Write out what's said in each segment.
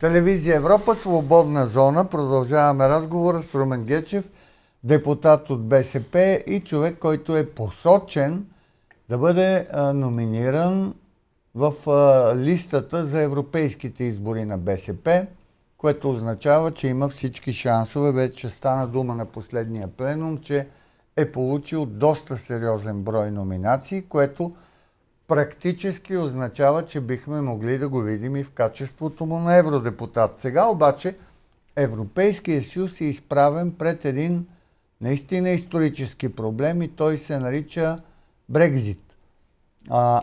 Телевизия Европа, Свободна зона. Продължаваме разговора с Румен Гечев, депутат от БСП и човек, който е посочен да бъде а, номиниран в а, листата за европейските избори на БСП, което означава, че има всички шансове. Вече стана дума на последния пленум, че е получил доста сериозен брой номинации, което практически означава, че бихме могли да го видим и в качеството му на евродепутат. Сега обаче Европейския съюз е изправен пред един наистина исторически проблем и той се нарича Брекзит. А,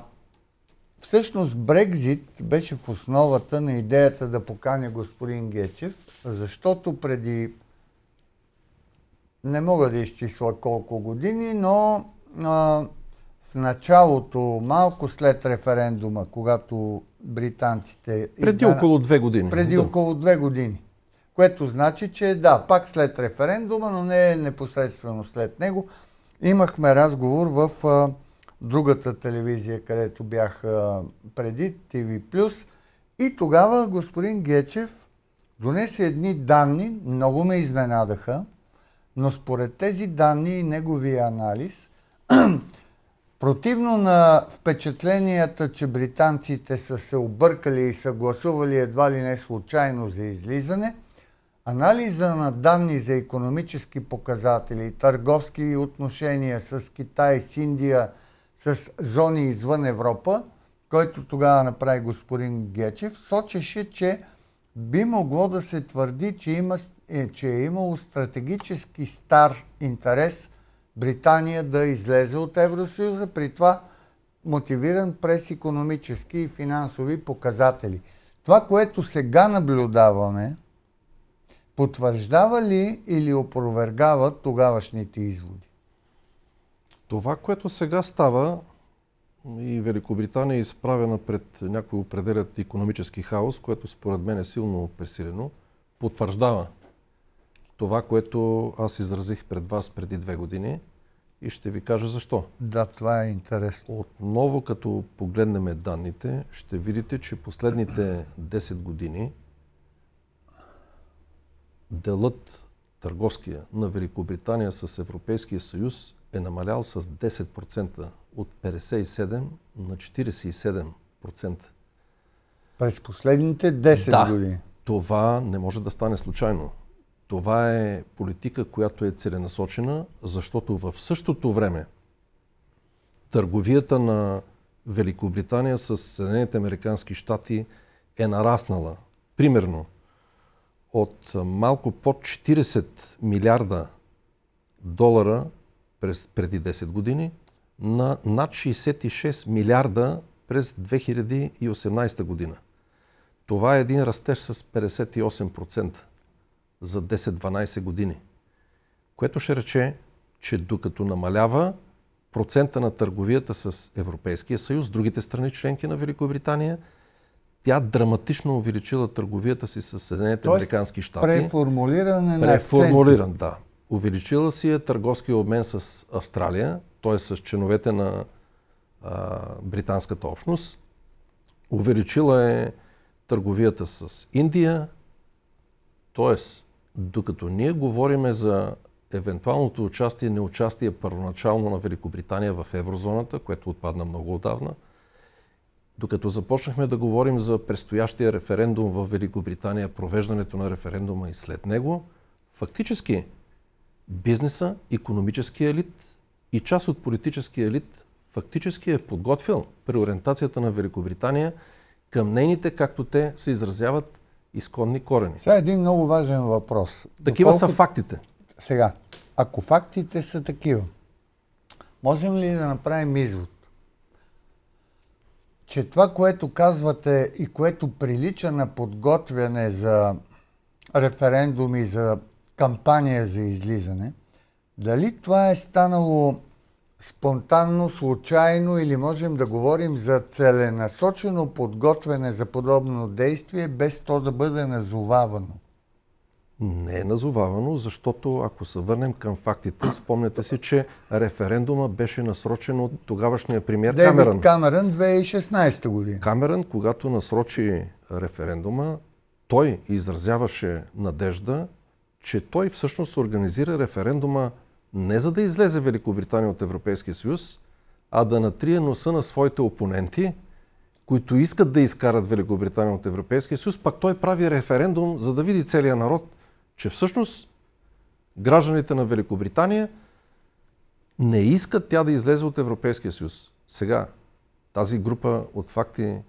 всъщност Брекзит беше в основата на идеята да поканя господин Гечев, защото преди не мога да изчисла колко години, но а, началото, малко след референдума, когато британците... Преди около две години. Преди да. около две години. Което значи, че да, пак след референдума, но не е непосредствено след него. Имахме разговор в а, другата телевизия, където бях а, преди, TV+. И тогава господин Гечев донесе едни данни, много ме изненадаха, но според тези данни и неговия анализ, Противно на впечатленията, че британците са се объркали и са гласували едва ли не случайно за излизане, анализа на данни за економически показатели, търговски отношения с Китай, с Индия, с зони извън Европа, който тогава направи господин Гечев, сочеше, че би могло да се твърди, че, има, е, че е имало стратегически стар интерес – Британия да излезе от Евросъюза, при това мотивиран през економически и финансови показатели. Това, което сега наблюдаваме, потвърждава ли или опровергава тогавашните изводи? Това, което сега става, и Великобритания е изправена пред някой определят економически хаос, което според мен е силно пресилено, потвърждава това, което аз изразих пред вас преди две години – и ще ви кажа защо. Да, това е интересно. Отново, като погледнем данните, ще видите, че последните 10 години делът търговския на Великобритания с Европейския съюз е намалял с 10% от 57 на 47%. През последните 10 да, години. Това не може да стане случайно. Това е политика, която е целенасочена, защото в същото време търговията на Великобритания с Съединените Американски щати е нараснала. Примерно от малко под 40 милиарда долара през преди 10 години на над 66 милиарда през 2018 година. Това е един растеж с 58% за 10-12 години. Което ще рече, че докато намалява процента на търговията с Европейския съюз, другите страни членки на Великобритания, тя драматично увеличила търговията си с Съединените американски щати. Преформулиране на Преформулиран, да. Увеличила си е търговския обмен с Австралия, т.е. с чиновете на а, британската общност. Увеличила е търговията с Индия, т.е. Докато ние говориме за евентуалното участие и неучастие първоначално на Великобритания в еврозоната, което отпадна много отдавна, докато започнахме да говорим за предстоящия референдум в Великобритания, провеждането на референдума и след него, фактически бизнеса, економическия елит и част от политическия елит фактически е подготвил преориентацията на Великобритания към нейните, както те се изразяват, изконни корени. Сега е един много важен въпрос. Такива Доколко... са фактите. Сега, ако фактите са такива, можем ли да направим извод, че това, което казвате и което прилича на подготвяне за референдуми, за кампания за излизане, дали това е станало спонтанно, случайно или можем да говорим за целенасочено подготвяне за подобно действие, без то да бъде назовавано? Не е назовавано, защото ако се върнем към фактите, спомняте си, че референдума беше насрочен от тогавашния премьер Дейвид Камерън. Камерън 2016 година. Камерън, когато насрочи референдума, той изразяваше надежда, че той всъщност организира референдума не за да излезе Великобритания от Европейския съюз, а да натрие носа на своите опоненти, които искат да изкарат Великобритания от Европейския съюз, пак той прави референдум, за да види целият народ, че всъщност гражданите на Великобритания не искат тя да излезе от Европейския съюз. Сега, тази група от факти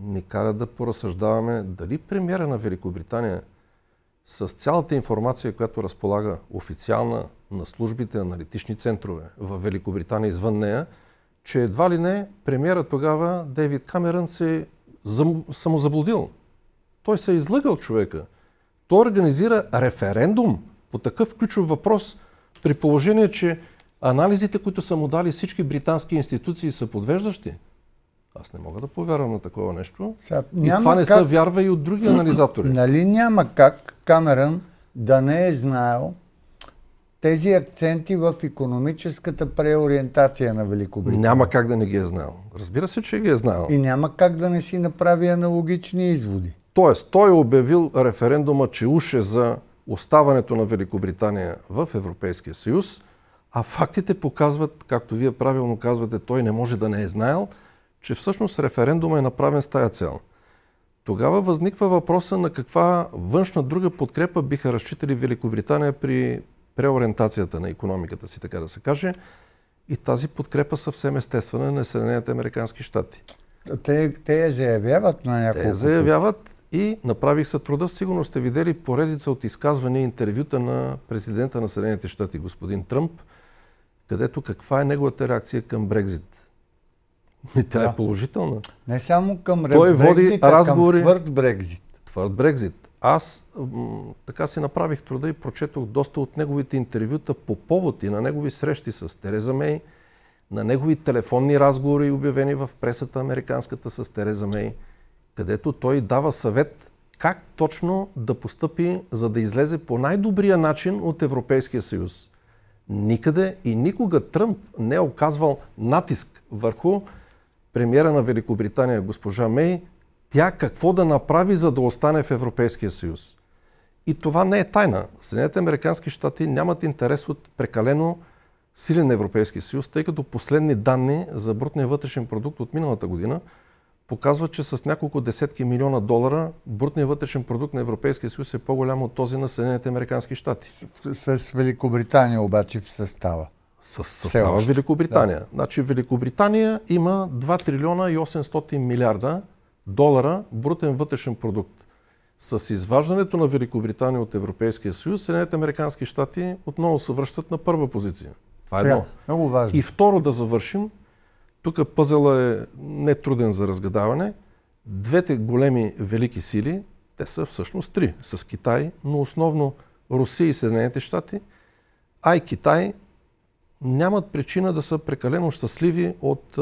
ни кара да поразсъждаваме дали премиера на Великобритания с цялата информация, която разполага официална на службите, аналитични центрове в Великобритания извън нея, че едва ли не премьера тогава Дейвид Камерън се зам... самозаблудил. Той се е излъгал човека. Той организира референдум по такъв ключов въпрос, при положение, че анализите, които са му дали всички британски институции са подвеждащи. Аз не мога да повярвам на такова нещо. Сега, и това не как... се вярва и от други анализатори. Нали няма как Камерън да не е знаел тези акценти в економическата преориентация на Великобритания. Няма как да не ги е знаел. Разбира се, че ги е знаел. И няма как да не си направи аналогични изводи. Тоест, той е обявил референдума, че уше за оставането на Великобритания в Европейския съюз, а фактите показват, както вие правилно казвате, той не може да не е знаел – че всъщност референдумът е направен с тая цел. Тогава възниква въпроса на каква външна друга подкрепа биха разчитали Великобритания при преориентацията на економиката си, така да се каже. И тази подкрепа съвсем естествена е на Съединените Американски щати. Те, те я заявяват на няколко. Те заявяват и направих се труда. Сигурно сте видели поредица от изказвания и интервюта на президента на Съединените щати, господин Тръмп, където каква е неговата реакция към Брекзит. И тя е да. е положителна. Не само към Той Брекзит, води разговори... към твърд Брекзит. Твърд Брекзит. Аз м- така си направих труда и прочетох доста от неговите интервюта по повод и на негови срещи с Тереза Мей, на негови телефонни разговори, обявени в пресата американската с Тереза Мей, където той дава съвет как точно да постъпи, за да излезе по най-добрия начин от Европейския съюз. Никъде и никога Тръмп не е оказвал натиск върху премиера на Великобритания госпожа Мей, тя какво да направи, за да остане в Европейския съюз. И това не е тайна. Съединените Американски щати нямат интерес от прекалено силен Европейски съюз, тъй като последни данни за брутния вътрешен продукт от миналата година показват, че с няколко десетки милиона долара брутният вътрешен продукт на Европейския съюз е по-голям от този на Съединените Американски щати. С, с Великобритания обаче в състава. С, с Все в Великобритания. Да. Значи Великобритания има 2 трилиона и 800 милиарда долара брутен вътрешен продукт. С изваждането на Великобритания от Европейския съюз, Съединените Американски щати отново се връщат на първа позиция. Това е едно. Много важно. И второ да завършим, тук пъзела е нетруден за разгадаване. Двете големи велики сили, те са всъщност три, с Китай, но основно Русия и Съединените щати, а и Китай нямат причина да са прекалено щастливи от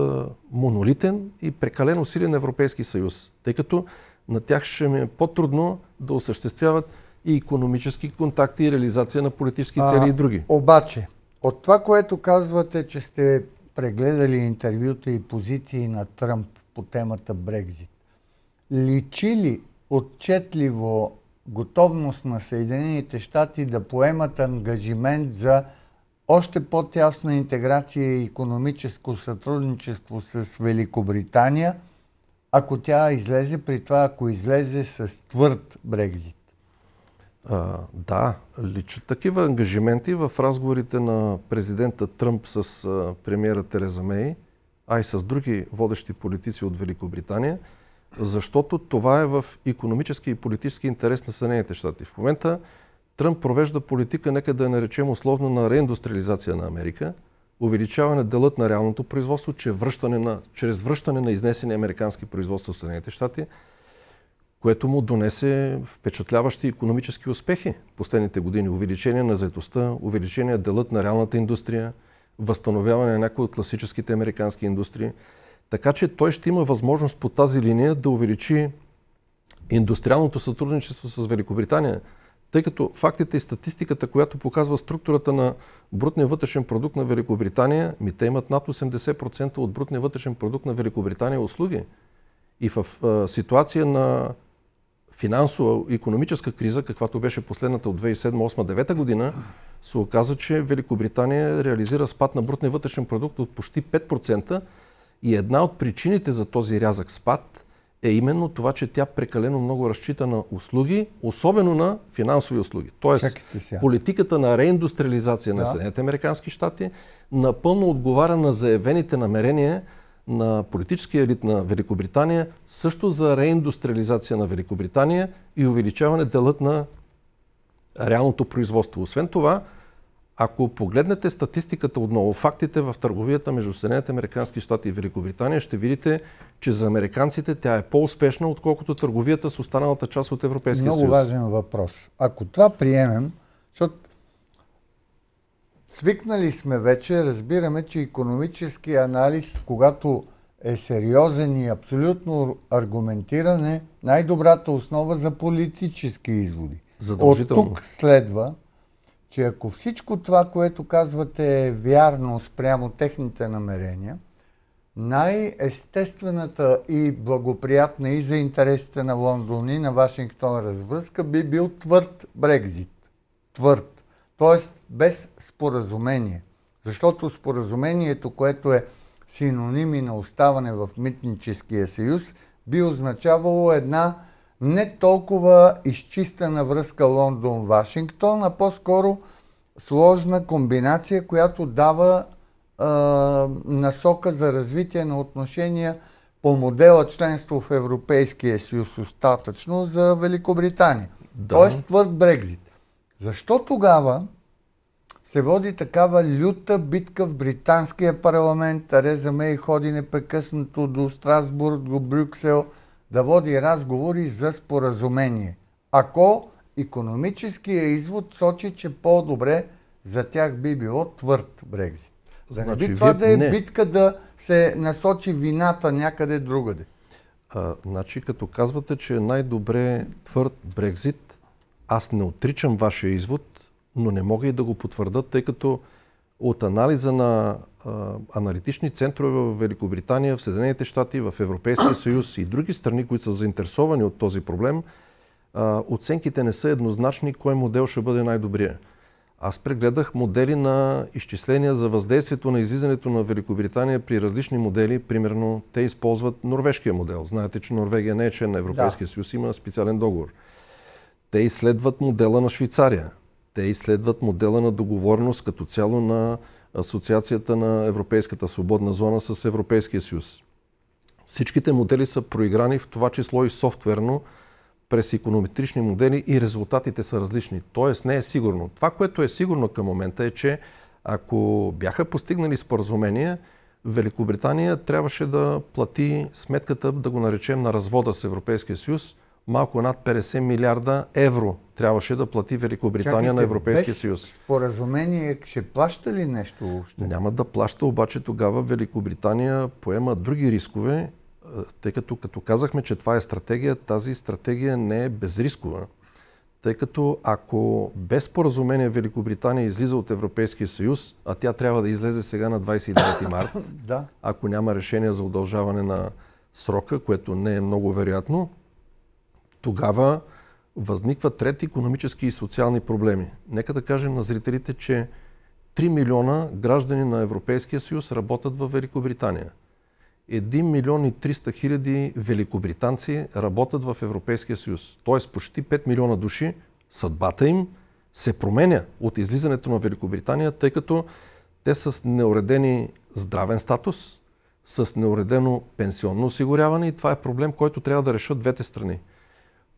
монолитен и прекалено силен Европейски съюз, тъй като на тях ще ми е по-трудно да осъществяват и економически контакти и реализация на политически цели а, и други. Обаче, от това, което казвате, че сте прегледали интервюта и позиции на Тръмп по темата Брекзит, личи ли отчетливо готовност на Съединените щати да поемат ангажимент за още по-тясна интеграция и економическо сътрудничество с Великобритания, ако тя излезе, при това ако излезе с твърд Брекзит? А, да, личат такива ангажименти в разговорите на президента Тръмп с премиера Тереза Мей, а и с други водещи политици от Великобритания, защото това е в економически и политически интерес на Съединените щати. В момента Тръмп провежда политика, нека да я наречем условно на реиндустриализация на Америка, увеличаване делът на реалното производство, че връщане на, чрез връщане на изнесени американски производства в Съединените щати, което му донесе впечатляващи економически успехи последните години. Увеличение на заедостта, увеличение на делът на реалната индустрия, възстановяване на някои от класическите американски индустрии. Така че той ще има възможност по тази линия да увеличи индустриалното сътрудничество с Великобритания – тъй като фактите и статистиката, която показва структурата на брутния вътрешен продукт на Великобритания, ми те имат над 80% от брутния вътрешен продукт на Великобритания услуги. И в а, ситуация на финансова, економическа криза, каквато беше последната от 2007-2008-2009 година, се оказа, че Великобритания реализира спад на брутния вътрешен продукт от почти 5% и една от причините за този рязък спад – е именно това, че тя прекалено много разчита на услуги, особено на финансови услуги. Тоест, политиката на реиндустриализация да. на Съединените Американски щати напълно отговаря на заявените намерения на политическия елит на Великобритания, също за реиндустриализация на Великобритания и увеличаване делът на реалното производство. Освен това, ако погледнете статистиката отново, фактите в търговията между Съединените Американски щати и Великобритания, ще видите, че за американците тя е по-успешна, отколкото търговията с останалата част от Европейския Много съюз. Много важен въпрос. Ако това приемем, защото свикнали сме вече, разбираме, че економически анализ, когато е сериозен и абсолютно аргументиран, е най-добрата основа за политически изводи. От тук следва, че ако всичко това, което казвате е вярно спрямо техните намерения, най-естествената и благоприятна и за интересите на Лондон и на Вашингтон развръзка би бил твърд Брекзит. Твърд. Тоест без споразумение. Защото споразумението, което е синоними на оставане в митническия съюз, би означавало една не толкова изчистена връзка Лондон-Вашингтон, а по-скоро сложна комбинация, която дава а, насока за развитие на отношения по модела членство в Европейския съюз остатъчно за Великобритания. Да. Тоест твърд Брекзит. Защо тогава се води такава люта битка в британския парламент? Тереза Мей ходи непрекъснато до Страсбург, до Брюксел – да води разговори за споразумение, ако економическия извод сочи, че по-добре за тях би било твърд Брекзит. Да значи, не би значи, това вие... да е не. битка да се насочи вината някъде другаде. А, значи, като казвате, че е най-добре твърд Брекзит, аз не отричам вашия извод, но не мога и да го потвърда, тъй като от анализа на а, аналитични центрове в Великобритания, в Съединените щати, в Европейския съюз и други страни, които са заинтересовани от този проблем, а, оценките не са еднозначни кой модел ще бъде най-добрия. Аз прегледах модели на изчисления за въздействието на излизането на Великобритания при различни модели. Примерно, те използват норвежкия модел. Знаете, че Норвегия не е член на Европейския да. съюз, има специален договор. Те изследват модела на Швейцария. Те изследват модела на договорност като цяло на Асоциацията на Европейската свободна зона с Европейския съюз. Всичките модели са проиграни, в това число и софтуерно, през иконометрични модели и резултатите са различни. Тоест не е сигурно. Това, което е сигурно към момента е, че ако бяха постигнали споразумение, Великобритания трябваше да плати сметката, да го наречем, на развода с Европейския съюз – малко над 50 милиарда евро трябваше да плати Великобритания Чакайте, на Европейския съюз. Споразумение ще плаща ли нещо още? Няма да плаща, обаче тогава Великобритания поема други рискове, е, тъй като като казахме, че това е стратегия, тази стратегия не е безрискова. Тъй като ако без споразумение Великобритания излиза от Европейския съюз, а тя трябва да излезе сега на 29 март, да. ако няма решение за удължаване на срока, което не е много вероятно, тогава възникват трети економически и социални проблеми. Нека да кажем на зрителите, че 3 милиона граждани на Европейския съюз работят в Великобритания. 1 милион и 300 хиляди великобританци работят в Европейския съюз. Тоест почти 5 милиона души, съдбата им се променя от излизането на Великобритания, тъй като те с неуредени здравен статус, с неуредено пенсионно осигуряване и това е проблем, който трябва да решат двете страни.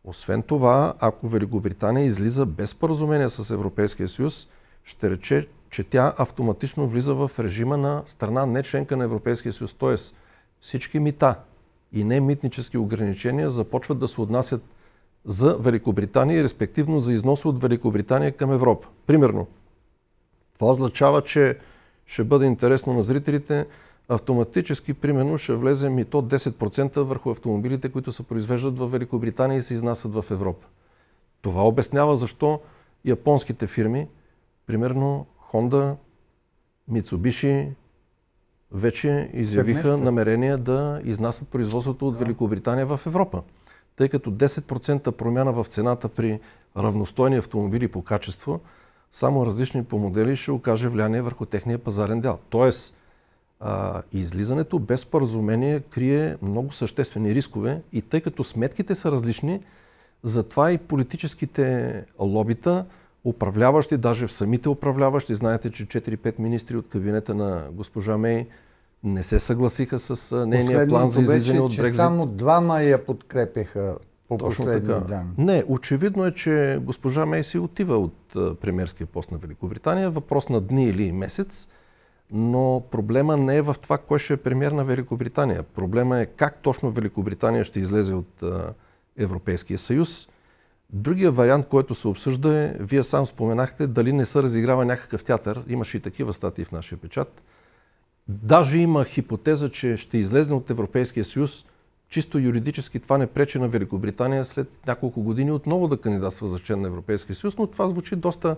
Освен това, ако Великобритания излиза без споразумение с Европейския съюз, ще рече, че тя автоматично влиза в режима на страна не членка на Европейския съюз. Т.е. всички мита и не митнически ограничения започват да се отнасят за Великобритания и респективно за износ от Великобритания към Европа. Примерно, това означава, че ще бъде интересно на зрителите – автоматически, примерно, ще влезе мито 10% върху автомобилите, които се произвеждат в Великобритания и се изнасят в Европа. Това обяснява защо японските фирми, примерно Honda, Mitsubishi, вече изявиха намерение да изнасят производството от Великобритания в Европа. Тъй като 10% промяна в цената при равностойни автомобили по качество, само различни по модели ще окаже влияние върху техния пазарен дял. Тоест, излизането без споразумение крие много съществени рискове и тъй като сметките са различни, затова и политическите лобита, управляващи, даже в самите управляващи, знаете, че 4-5 министри от кабинета на госпожа Мей не се съгласиха с нейния план за излизане от Брекзит. Само двама я подкрепяха по Точно така. Дан. Не, очевидно е, че госпожа Мей си отива от премьерския пост на Великобритания. Въпрос на дни или месец – но проблема не е в това, кой ще е премьер на Великобритания. Проблема е как точно Великобритания ще излезе от а, Европейския съюз. Другия вариант, който се обсъжда е, вие сам споменахте, дали не се разиграва някакъв театър. Имаше и такива статии в нашия печат. Даже има хипотеза, че ще излезе от Европейския съюз. Чисто юридически това не пречи на Великобритания след няколко години отново да кандидатства за член на Европейския съюз, но това звучи доста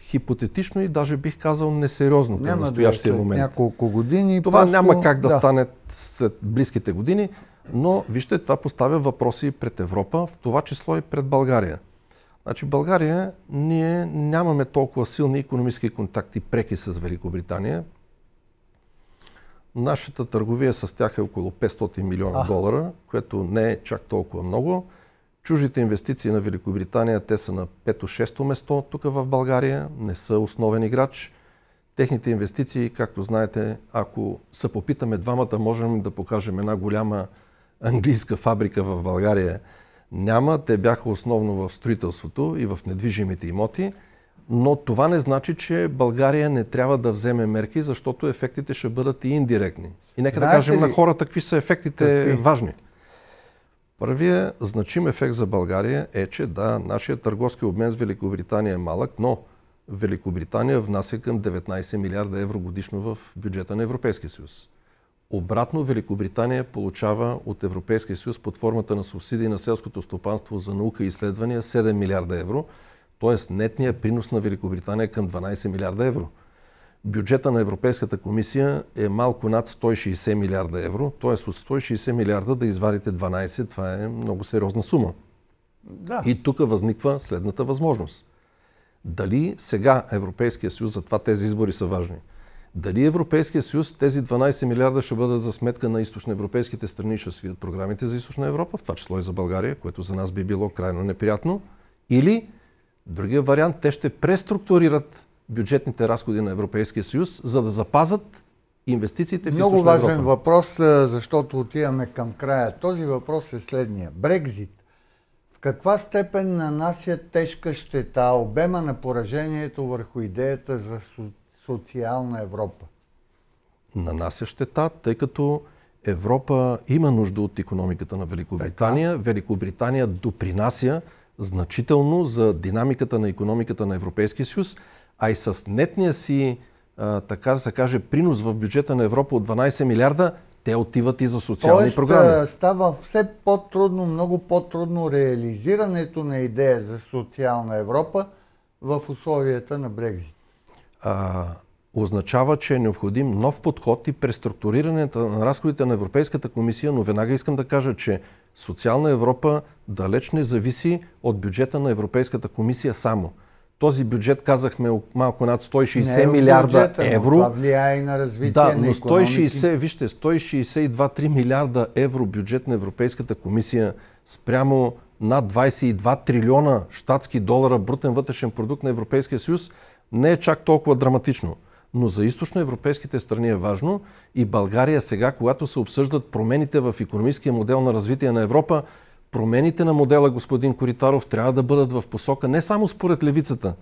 хипотетично и даже бих казал несериозно към настоящия да, момент. Няколко години. Това просто... няма как да, да стане след близките години, но вижте, това поставя въпроси пред Европа, в това число и пред България. Значи България, ние нямаме толкова силни економически контакти преки с Великобритания. Нашата търговия с тях е около 500 милиона а. долара, което не е чак толкова много. Чуждите инвестиции на Великобритания, те са на 5-6 место тук в България, не са основен играч. Техните инвестиции, както знаете, ако се попитаме двамата, можем да покажем една голяма английска фабрика в България. Няма, те бяха основно в строителството и в недвижимите имоти, но това не значи, че България не трябва да вземе мерки, защото ефектите ще бъдат и индиректни. И нека Знаете да кажем ли, на хората какви са ефектите какви? важни. Първият значим ефект за България е, че да, нашия търговски обмен с Великобритания е малък, но Великобритания внася към 19 милиарда евро годишно в бюджета на Европейския съюз. Обратно Великобритания получава от Европейския съюз под формата на субсидии на селското стопанство за наука и изследвания 7 милиарда евро, т.е. нетният принос на Великобритания е към 12 милиарда евро – бюджета на Европейската комисия е малко над 160 милиарда евро, т.е. от 160 милиарда да извадите 12, това е много сериозна сума. Да. И тук възниква следната възможност. Дали сега Европейския съюз, затова тези избори са важни, дали Европейския съюз тези 12 милиарда ще бъдат за сметка на източноевропейските страни, ще свият програмите за източна Европа, в това число и за България, което за нас би било крайно неприятно, или другия вариант, те ще преструктурират бюджетните разходи на Европейския съюз, за да запазат инвестициите в в Много важен Европа. въпрос, защото отиваме към края. Този въпрос е следния. Брекзит. В каква степен нанася е тежка щета обема на поражението върху идеята за социална Европа? Нанася е щета, тъй като Европа има нужда от економиката на Великобритания. Така. Великобритания допринася значително за динамиката на економиката на Европейския съюз а и с нетния си, така се каже, принос в бюджета на Европа от 12 милиарда, те отиват и за социални Тоест, програми. Става все по-трудно, много по-трудно реализирането на идея за социална Европа в условията на Брекзит. означава, че е необходим нов подход и преструктурирането на разходите на Европейската комисия, но веднага искам да кажа, че социална Европа далеч не зависи от бюджета на Европейската комисия само – този бюджет, казахме, малко над 160 е милиарда бюджета, евро. Това влияе и на развитие да, на но 160, вижте, 162-3 милиарда евро бюджет на Европейската комисия спрямо над 22 трилиона штатски долара брутен вътрешен продукт на Европейския съюз не е чак толкова драматично. Но за източноевропейските страни е важно и България сега, когато се обсъждат промените в економическия модел на развитие на Европа, промените на модела, господин Коритаров, трябва да бъдат в посока не само според левицата,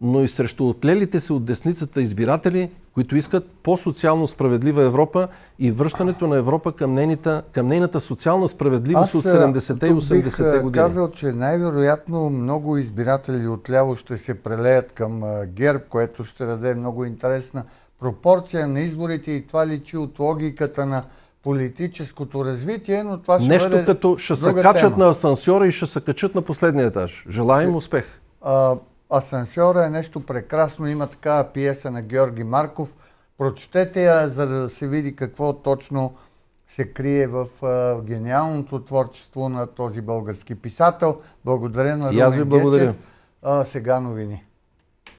но и срещу отлелите се от десницата избиратели, които искат по-социално справедлива Европа и връщането на Европа към, нейната, към нейната социална справедливост Аз, от е, 70-те и 80-те е, години. Аз казал, че най-вероятно много избиратели отляво ще се прелеят към е, ГЕРБ, което ще даде много интересна пропорция на изборите и това личи от логиката на политическото развитие, но това ще Нещо бъде като ще се качат тема. на асансьора и ще се качат на последния етаж. Желаем успех! А, асансьора е нещо прекрасно. Има такава пиеса на Георги Марков. Прочетете я, за да се види какво точно се крие в а, гениалното творчество на този български писател. Благодаря на Румен Гечев. А, сега новини.